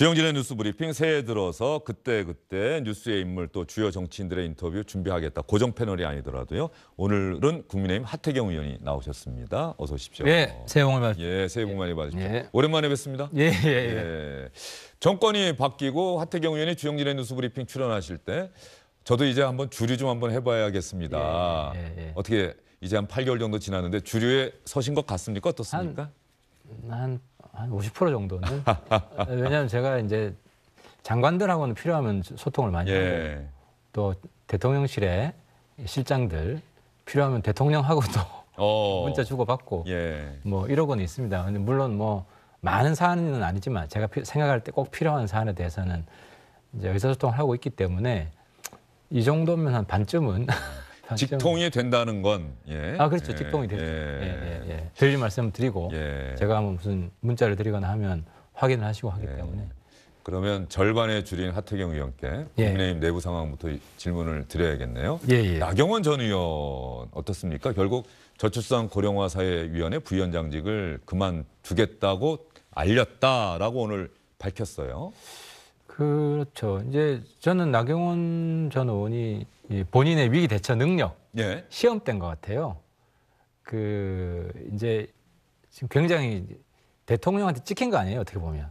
주영진의 뉴스 브리핑 새해 들어서 그때그때 그때 뉴스의 인물 또 주요 정치인들의 인터뷰 준비하겠다. 고정 패널이 아니더라도요. 오늘은 국민의힘 하태경 의원이 나오셨습니다. 어서 오십시오. 예, 새해 복 많이 받으십시오. 예, 새해 복 많이 받으십시오. 예. 오랜만에 뵙습니다. 예, 예, 예. 예. 정권이 바뀌고 하태경 의원이 주영진의 뉴스 브리핑 출연하실 때 저도 이제 한번 주류 좀 한번 해봐야겠습니다. 예, 예, 예. 어떻게 이제 한 8개월 정도 지났는데 주류에 서신 것 같습니까? 어떻습니까? 한, 한 한50% 정도는. 왜냐하면 제가 이제 장관들하고는 필요하면 소통을 많이 예. 하고 또 대통령실에 실장들 필요하면 대통령하고도 어. 문자 주고 받고 예. 뭐 이러고는 있습니다. 물론 뭐 많은 사안은 아니지만 제가 피, 생각할 때 꼭 필요한 사안에 대해서는 이제 의사소통을 하고 있기 때문에 이 정도면 한 반쯤은 음. 직통이 된다는 건. 예. 아 그렇죠. 직통이 되죠. 예. 예. 예. 드릴 말씀 드리고 제가 뭐 무슨 문자를 드리거나 하면 확인을 하시고 하기 때문에. 그러면 절반에 줄인 하태경 의원께 국민의힘 내부 상황부터 질문을 드려야겠네요. 예, 나경원 전 의원 어떻습니까? 결국 저출산 고령화 사회위원회 부위원장직을 그만두겠다고 알렸다라고 오늘 밝혔어요. 그렇죠. 이제 저는 나경원 전 의원이 예, 본인의 위기 대처 능력 예. 시험 된것 같아요. 그 이제 지금 굉장히 대통령한테 찍힌 거 아니에요 어떻게 보면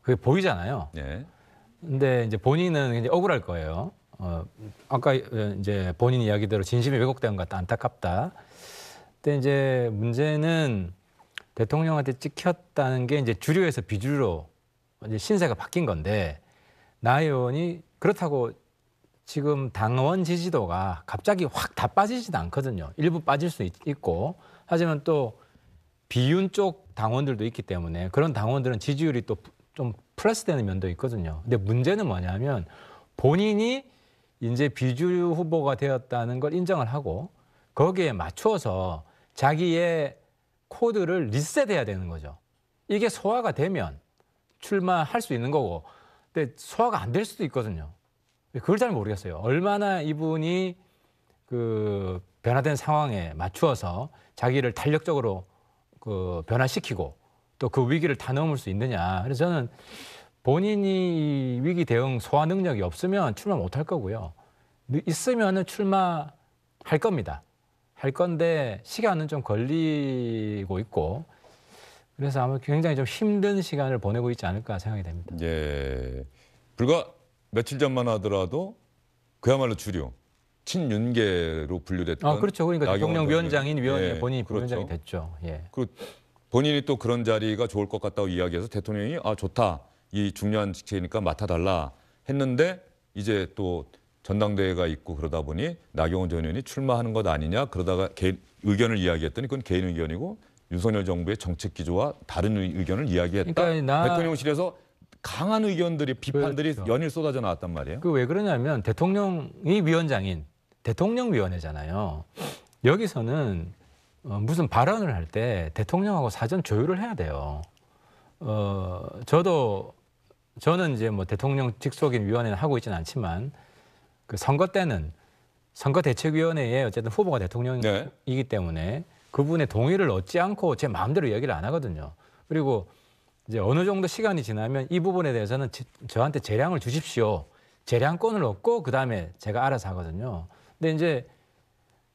그게 보이잖아요. 예. 근데 이제 본인은 굉장 억울할 거예요. 어, 아까 이제 본인 이야기대로 진심이 왜곡된 것 같다 안타깝다. 근데 이제 문제는 대통령한테 찍혔다는 게 이제 주류에서 비주류로 이제 신세가 바뀐 건데 나 의원이 그렇다고 지금 당원 지지도가 갑자기 확 다 빠지지도 않거든요. 일부 빠질 수 있, 고 하지만 또 비윤 쪽 당원들도 있기 때문에 그런 당원들은 지지율이 또 좀 플러스되는 면도 있거든요. 근데 문제는 뭐냐면 본인이 이제 비주류 후보가 되었다는 걸 인정을 하고 거기에 맞춰서 자기의 코드를 리셋해야 되는 거죠. 이게 소화가 되면 출마할 수 있는 거고, 근데 소화가 안 될 수도 있거든요. 예, 그걸 잘 모르겠어요. 얼마나 이분이 그 변화된 상황에 맞추어서 자기를 탄력적으로 그 변화시키고 또 그 위기를 다 넘을 수 있느냐. 그래서 저는 본인이 위기 대응 소화 능력이 없으면 출마 못할 거고요. 있으면은 출마할 겁니다. 할 건데 시간은 좀 걸리고 있고 그래서 아마 굉장히 좀 힘든 시간을 보내고 있지 않을까 생각이 됩니다. 예. 불과 며칠 전만 하더라도 그야말로 주류 친윤계로 분류됐던 아, 그렇죠. 그러니까 대통령 위원장인 위원회 예, 본인이 그렇죠. 위원장이 됐죠. 예. 그 본인이 또 그런 자리가 좋을 것 같다고 이야기해서 대통령이 아 좋다 이 중요한 직책이니까 맡아달라 했는데 이제 또 전당대회가 있고 그러다 보니 나경원 전 의원이 출마하는 것 아니냐 그러다가 개인, 의견을 이야기했더니 그건 개인 의견이고 윤석열 정부의 정책 기조와 다른 의견을 이야기했다. 그러니까 나... 대통령실에서 강한 의견들이 비판들이 그렇죠. 연일 쏟아져 나왔단 말이에요. 그 왜 그러냐면 대통령이 위원장인 대통령위원회잖아요. 여기서는 어, 무슨 발언을 할 때 대통령하고 사전 조율을 해야 돼요. 어, 저도 저는 이제 뭐 대통령 직속인 위원회는 하고 있지는 않지만 그 선거 때는 선거 대책위원회에 어쨌든 후보가 대통령이기 네. 때문에 그분의 동의를 얻지 않고 제 마음대로 이기를안 하거든요. 그리고 이제 어느 정도 시간이 지나면 이 부분에 대해서는 제, 저한테 재량을 주십시오. 재량권을 얻고 그다음에 제가 알아서 하거든요. 근데 이제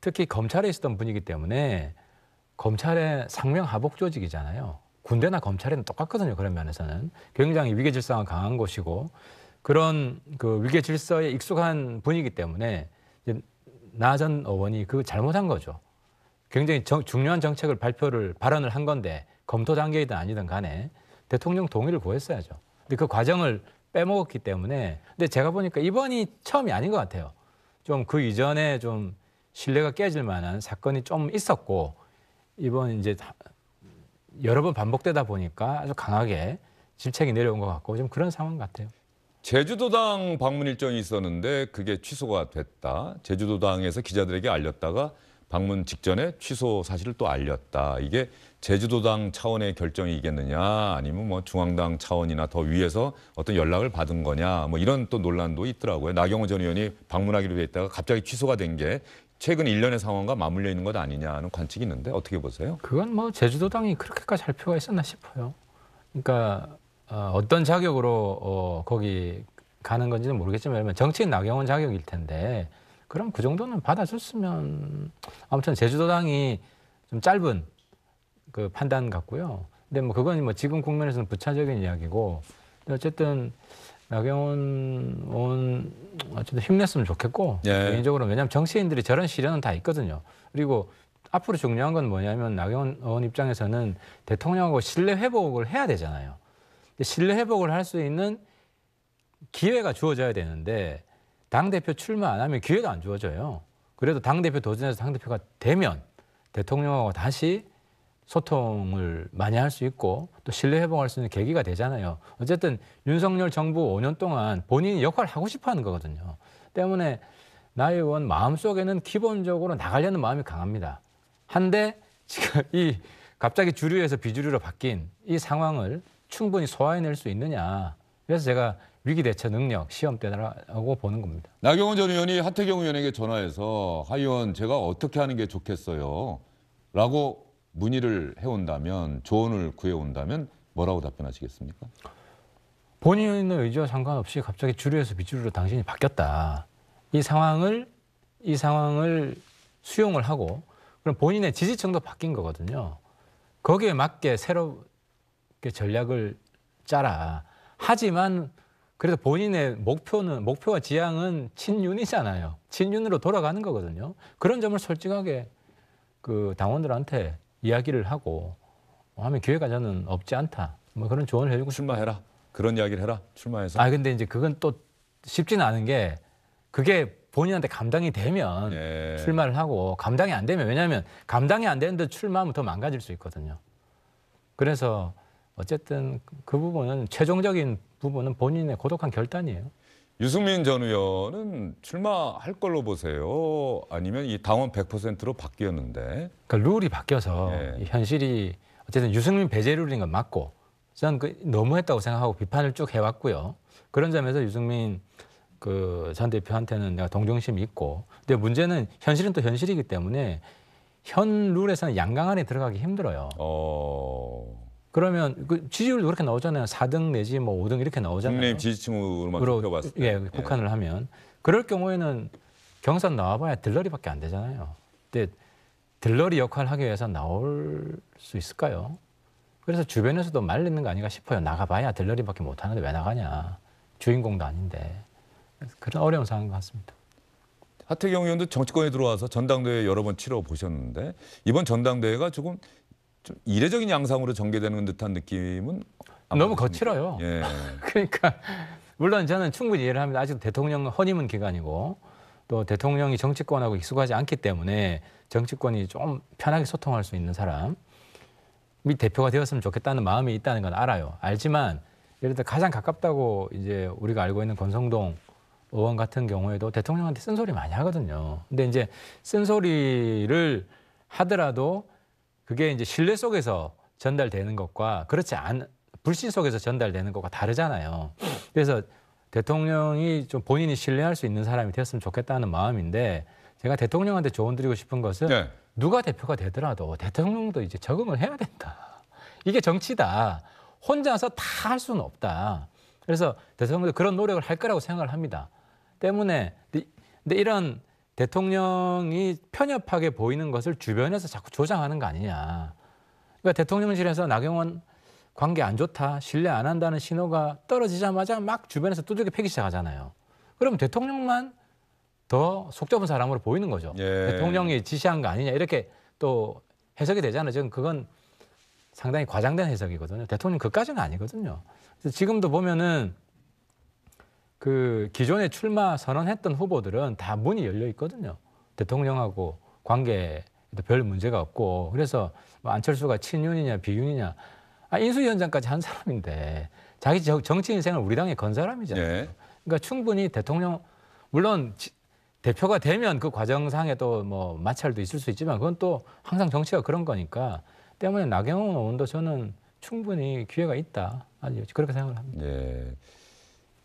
특히 검찰에 있었던 분이기 때문에 검찰의 상명 하복 조직이잖아요. 군대나 검찰에는 똑같거든요. 그런 면에서는 굉장히 위계 질서가 강한 곳이고 그런 그 위계 질서에 익숙한 분이기 때문에 나 전 의원이 그 잘못한 거죠. 굉장히 정, 중요한 정책을 발표를 발언을 한 건데 검토 단계이든 아니든 간에 대통령 동의를 구했어야죠. 근데 그 과정을 빼먹었기 때문에 근데 제가 보니까 이번이 처음이 아닌 것 같아요. 좀 그 이전에 좀 신뢰가 깨질 만한 사건이 좀 있었고 이번 이제 여러 번 반복되다 보니까 아주 강하게 질책이 내려온 것 같고 좀 그런 상황 같아요. 제주도당 방문 일정이 있었는데 그게 취소가 됐다. 제주도당에서 기자들에게 알렸다가 방문 직전에 취소 사실을 또 알렸다. 이게 제주도당 차원의 결정이겠느냐 아니면 뭐 중앙당 차원이나 더 위에서 어떤 연락을 받은 거냐 뭐 이런 또 논란도 있더라고요. 나경원전 의원이 방문하기로 돼 있다가 갑자기 취소가 된 게 최근 일년의 상황과 맞물려 있는 것 아니냐는 관측이 있는데 어떻게 보세요? 그건 뭐 제주도당이 그렇게까지 할 필요가 있었나 싶어요. 그러니까 어, 어떤 자격으로 어, 거기 가는 건지는 모르겠지만 정치인 나경원 자격일 텐데 그럼 그 정도는 받아줬으면 아무튼 제주도당이 좀 짧은 그 판단 같고요. 근데 뭐 그건 뭐 지금 국면에서는 부차적인 이야기고 어쨌든 나경원 의 어쨌든 힘냈으면 좋겠고 예. 개인적으로 왜냐하면 정치인들이 저런 시련은 다 있거든요. 그리고 앞으로 중요한 건 뭐냐면 나경원 의원 입장에서는 대통령하고 신뢰 회복을 해야 되잖아요. 근데 신뢰 회복을 할 수 있는 기회가 주어져야 되는데 당대표 출마 안 하면 기회가 안 주어져요. 그래도 당대표 도전해서 당대표가 되면 대통령하고 다시 소통을 많이 할 수 있고 또 신뢰 회복할 수 있는 계기가 되잖아요. 어쨌든 윤석열 정부 5년 동안 본인이 역할을 하고 싶어 하는 거거든요. 때문에 나 의원 마음속에는 기본적으로 나가려는 마음이 강합니다. 한데 지금 이 갑자기 주류에서 비주류로 바뀐 이 상황을 충분히 소화해낼 수 있느냐. 그래서 제가 위기 대처 능력 시험대라고 보는 겁니다. 나경원 전 의원이 하태경 의원에게 전화해서 하 의원 제가 어떻게 하는 게 좋겠어요? 라고 문의를 해온다면 조언을 구해온다면 뭐라고 답변하시겠습니까? 본인의 의지와 상관없이 갑자기 주류에서 비주류로 당신이 바뀌었다. 이 상황을 이 상황을 수용을 하고 그럼 본인의 지지층도 바뀐 거거든요. 거기에 맞게 새롭게 전략을 짜라. 하지만 그래서 본인의 목표는 목표와 지향은 친윤이잖아요. 친윤으로 돌아가는 거거든요. 그런 점을 솔직하게 그 당원들한테 이야기를 하고 뭐 하면 기회가 저는 없지 않다. 뭐 그런 조언을 해주고 출마해라. 그런 이야기를 해라. 출마해서. 아 근데 이제 그건 또 쉽지는 않은 게 그게 본인한테 감당이 되면 예. 출마를 하고 감당이 안 되면 왜냐하면 감당이 안 되는데 출마하면 더 망가질 수 있거든요. 그래서 어쨌든 그 부분은 최종적인 부분은 본인의 고독한 결단이에요. 유승민 전 의원은 출마할 걸로 보세요? 아니면 이 당원 100%로 바뀌었는데? 그러니까 룰이 바뀌어서 네. 현실이 어쨌든 유승민 배제 룰인 건 맞고 저는 그 너무했다고 생각하고 비판을 쭉 해왔고요. 그런 점에서 유승민 그전 대표한테는 내가 동정심이 있고 근데 문제는 현실은 또 현실이기 때문에 현 룰에서는 양강 안에 들어가기 힘들어요. 어... 그러면 그 지지율도 그렇게 나오잖아요. 4등 내지 뭐 5등 이렇게 나오잖아요. 국내 지지층으로만 좁혀봤을 때. 예, 국한을 예. 하면. 그럴 경우에는 경선 나와봐야 들러리밖에 안 되잖아요. 근데 들러리 역할을 하기 위해서 나올 수 있을까요? 그래서 주변에서도 말리는 거 아닌가 싶어요. 나가봐야 들러리밖에 못 하는데 왜 나가냐. 주인공도 아닌데. 그런 어려운 상황인 것 같습니다. 하태경 의원도 정치권에 들어와서 전당대회 여러 번 치러 보셨는데 이번 전당대회가 조금 좀 이례적인 양상으로 전개되는 듯한 느낌은 너무 거칠어요. 예. 그러니까 물론 저는 충분히 이해를 합니다. 아직 대통령 허니문 기간이고 또 대통령이 정치권하고 익숙하지 않기 때문에 정치권이 좀 편하게 소통할 수 있는 사람및 대표가 되었으면 좋겠다는 마음이 있다는 건 알아요. 알지만 예를 들어 가장 가깝다고 이제 우리가 알고 있는 권성동 의원 같은 경우에도 대통령한테 쓴소리 많이 하거든요. 근데 이제 쓴소리를 하더라도 그게 이제 신뢰 속에서 전달되는 것과 그렇지 않 불신 속에서 전달되는 것과 다르잖아요. 그래서 대통령이 좀 본인이 신뢰할 수 있는 사람이 되었으면 좋겠다는 마음인데 제가 대통령한테 조언 드리고 싶은 것은 네. 누가 대표가 되더라도 대통령도 이제 적응을 해야 된다. 이게 정치다. 혼자서 다 할 수는 없다. 그래서 대통령도 그런 노력을 할 거라고 생각을 합니다. 때문에 근데 이런 대통령이 편협하게 보이는 것을 주변에서 자꾸 조장하는 거 아니냐. 그러니까 대통령실에서 나경원 관계 안 좋다, 신뢰 안 한다는 신호가 떨어지자마자 막 주변에서 두들겨 패기 시작하잖아요. 그럼 대통령만 더 속 좁은 사람으로 보이는 거죠. 예. 대통령이 지시한 거 아니냐 이렇게 또 해석이 되잖아요. 지금 그건 상당히 과장된 해석이거든요. 대통령 그까지는 아니거든요. 그래서 지금도 보면은 그 기존에 출마 선언했던 후보들은 다 문이 열려 있거든요. 대통령하고 관계도 별 문제가 없고 그래서 뭐 안철수가 친윤이냐 비윤이냐 아, 인수위원장까지 한 사람인데 자기 정치 인생을 우리 당에 건 사람이잖아요. 네. 그러니까 충분히 대통령 물론 대표가 되면 그 과정상에 도뭐 마찰도 있을 수 있지만 그건 또 항상 정치가 그런 거니까 때문에 나경원 의원도 저는 충분히 기회가 있다. 아니 그렇게 생각을 합니다. 네.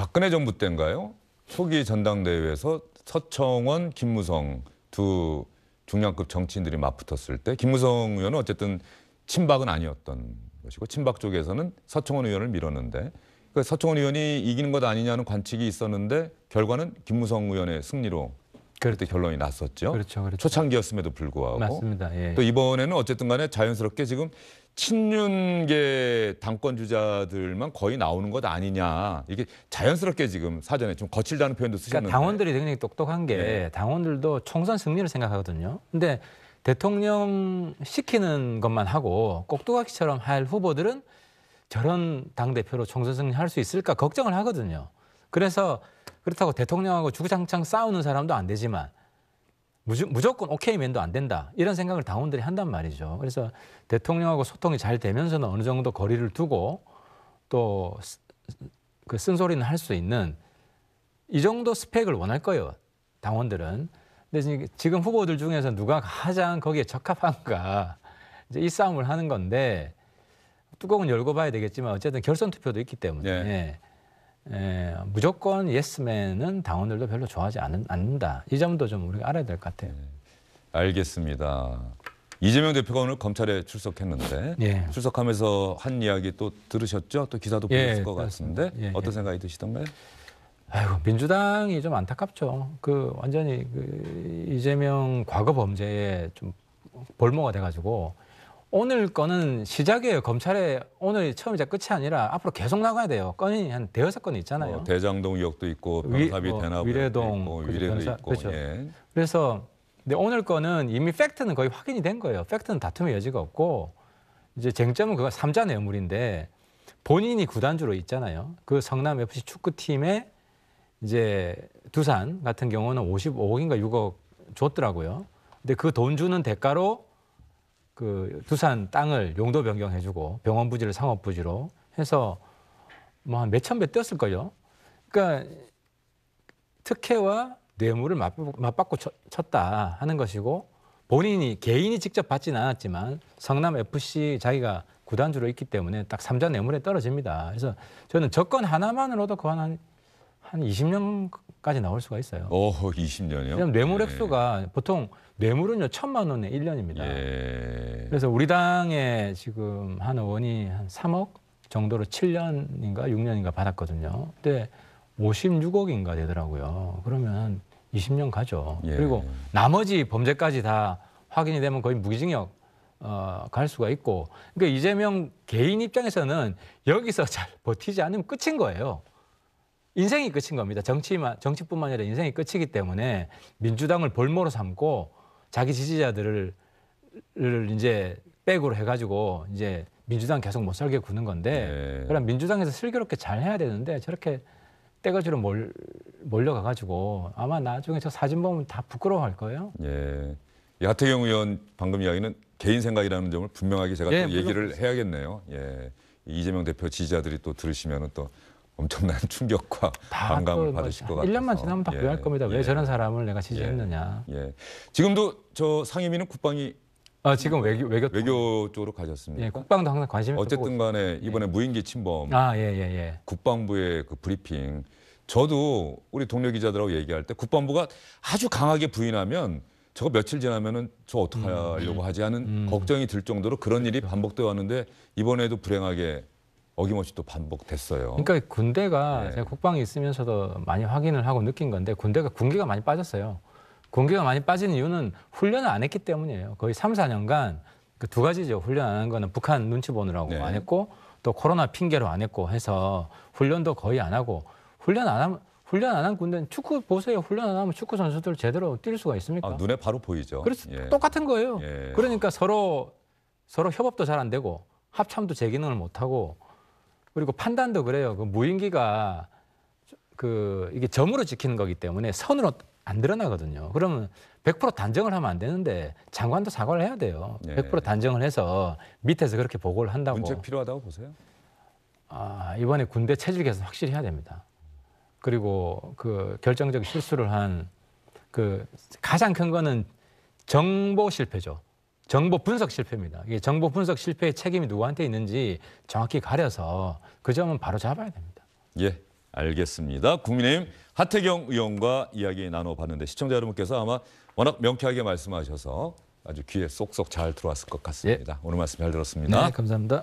박근혜 정부 때인가요? 초기 전당대회에서 서청원, 김무성 두 중량급 정치인들이 맞붙었을 때 김무성 의원은 어쨌든 친박은 아니었던 것이고 친박 쪽에서는 서청원 의원을 밀었는데 그 서청원 의원이 이기는 것 아니냐는 관측이 있었는데 결과는 김무성 의원의 승리로 그때 결론이 났었죠. 그렇죠, 그렇죠. 초창기였음에도 불구하고 맞습니다. 예. 또 이번에는 어쨌든 간에 자연스럽게 지금 친윤계 당권 주자들만 거의 나오는 것 아니냐 이게 자연스럽게 지금 사전에 좀 거칠다는 표현도 그러니까 쓰셨는데 그러니까 당원들이 굉장히 똑똑한 게 네. 당원들도 총선 승리를 생각하거든요. 근데 대통령 시키는 것만 하고 꼭두각시처럼 할 후보들은 저런 당 대표로 총선 승리할 수 있을까 걱정을 하거든요. 그래서 그렇다고 대통령하고 주구장창 싸우는 사람도 안 되지만 무조건 오케이면도 안 된다. 이런 생각을 당원들이 한단 말이죠. 그래서 대통령하고 소통이 잘 되면서는 어느 정도 거리를 두고 또 그 쓴소리는 할 수 있는 이 정도 스펙을 원할 거예요. 당원들은. 근데 지금 후보들 중에서 누가 가장 거기에 적합한가 이제 이 싸움을 하는 건데 뚜껑은 열고 봐야 되겠지만 어쨌든 결선 투표도 있기 때문에 네. 예. 에, 예, 무조건 예스맨은 당원들도 별로 좋아하지 않는 않는다. 이 점도 좀 우리가 알아야 될 것 같아요. 네, 알겠습니다. 이재명 대표가 오늘 검찰에 출석했는데 예. 출석하면서 한 이야기 또 들으셨죠? 또 기사도 예, 보셨을 것 그렇습니다. 같은데 예, 예, 어떤 생각이 드시던가요? 아이고 민주당이 좀 안타깝죠. 그 완전히 그 이재명 과거 범죄에 좀 볼모가 돼가지고 오늘 건은 시작이에요. 검찰에 오늘 처음이자 끝이 아니라 앞으로 계속 나가야 돼요. 건이 한 대여섯 건 있잖아요. 뭐 어, 대장동역도 있고 변사비 어, 대나무 위례동 위례도 있고 그렇죠. 예. 그래서 근데 오늘 건은 이미 팩트는 거의 확인이 된 거예요. 팩트는 다툼의 여지가 없고 이제 쟁점은 그거 삼자 뇌물인데 본인이 구단주로 있잖아요. 그 성남 FC 축구팀에 이제 두산 같은 경우는 55억인가 6억 줬더라고요. 근데 그 돈 주는 대가로 그 두산 땅을 용도 변경해주고 병원 부지를 상업 부지로 해서 뭐 한 몇천 배 뛰었을 거요. 예 그러니까 특혜와 뇌물을 맞받고 쳤다 하는 것이고 본인이 개인이 직접 받지는 않았지만 성남 FC 자기가 구단주로 있기 때문에 딱 3자 뇌물에 떨어집니다. 그래서 저는 조건 하나만으로도 그한 한 20년까지 나올 수가 있어요. 오, 20년이요? 왜냐 뇌물 액수가 예. 보통 뇌물은요 천만 원에 1년입니다. 예. 그래서 우리 당에 지금 한 의원이 한 3억 정도로 7년인가 6년인가 받았거든요. 근데 56억인가 되더라고요. 그러면 20년 가죠. 예. 그리고 나머지 범죄까지 다 확인이 되면 거의 무기징역 어, 갈 수가 있고. 그러니까 이재명 개인 입장에서는 여기서 잘 버티지 않으면 끝인 거예요. 인생이 끝인 겁니다. 정치만 정치뿐만 아니라 인생이 끝이기 때문에 민주당을 볼모로 삼고 자기 지지자들을 이제 백으로 해가지고 이제 민주당 계속 못 살게 구는 건데 네. 그럼 민주당에서 슬기롭게 잘 해야 되는데 저렇게 때가지로 몰, 몰려가가지고 아마 나중에 저 사진 보면 다 부끄러워할 거예요. 예. 하태경 의원 방금 이야기는 개인 생각이라는 점을 분명하게 제가 예, 또 얘기를 해야겠네요. 예. 이재명 대표 지지자들이 또 들으시면 은또 엄청난 충격과 반감을 받으실 것 같아요. 1년만 지나면 다후회 예, 겁니다. 왜 예, 저런 사람을 내가 지지했느냐. 예. 예. 지금도 저 상임위는 국방이 아, 지금 외교 외교, 외교 쪽으로 가셨습니다. 예, 국방도 항상 관심이 어쨌든 간에 예. 이번에 무인기 침범 아, 예, 예, 예. 국방부의 그 브리핑 저도 우리 동료 기자들하고 얘기할 때 국방부가 아주 강하게 부인하면 저거 며칠 지나면은 저 어떻게 하려고 음. 하지 하는 음. 걱정이 들 정도로 그런 일이 그렇죠. 반복되어 왔는데 이번에도 불행하게 어김없이 또 반복됐어요. 그러니까 군대가 네. 제가 국방에 있으면서도 많이 확인을 하고 느낀 건데 군대가 군기가 많이 빠졌어요. 군기가 많이 빠진 이유는 훈련을 안 했기 때문이에요. 거의 3, 4년간 그 두 가지죠. 훈련 안 한 거는 북한 눈치 보느라고 네. 안 했고 또 코로나 핑계로 안 했고 해서 훈련도 거의 안 하고 훈련 안 하면 훈련 안 한 군대는 축구 보세요. 훈련 안 하면 축구 선수들 제대로 뛸 수가 있습니까? 아, 눈에 바로 보이죠. 그래서 그렇죠. 예. 똑같은 거예요. 예. 그러니까 서로 서로 협업도 잘 안 되고 합참도 제 기능을 못 하고 그리고 판단도 그래요. 그 무인기가 그 이게 점으로 지키는 거기 때문에 선으로 안 드러나거든요. 그러면 100% 단정을 하면 안 되는데 장관도 사과를 해야 돼요. 100% 단정을 해서 밑에서 그렇게 보고를 한다고. 문책 필요하다고 보세요? 아, 이번에 군대 체질 개선 확실히 해야 됩니다. 그리고 그 결정적 실수를 한 그 가장 큰 거는 정보 실패죠. 정보 분석 실패입니다. 이게 정보 분석 실패의 책임이 누구한테 있는지 정확히 가려서 그 점은 바로 잡아야 됩니다. 예, 알겠습니다. 국민의힘 하태경 의원과 이야기 나눠봤는데 시청자 여러분께서 아마 워낙 명쾌하게 말씀하셔서 아주 귀에 쏙쏙 잘 들어왔을 것 같습니다. 예. 오늘 말씀 잘 들었습니다. 네, 감사합니다.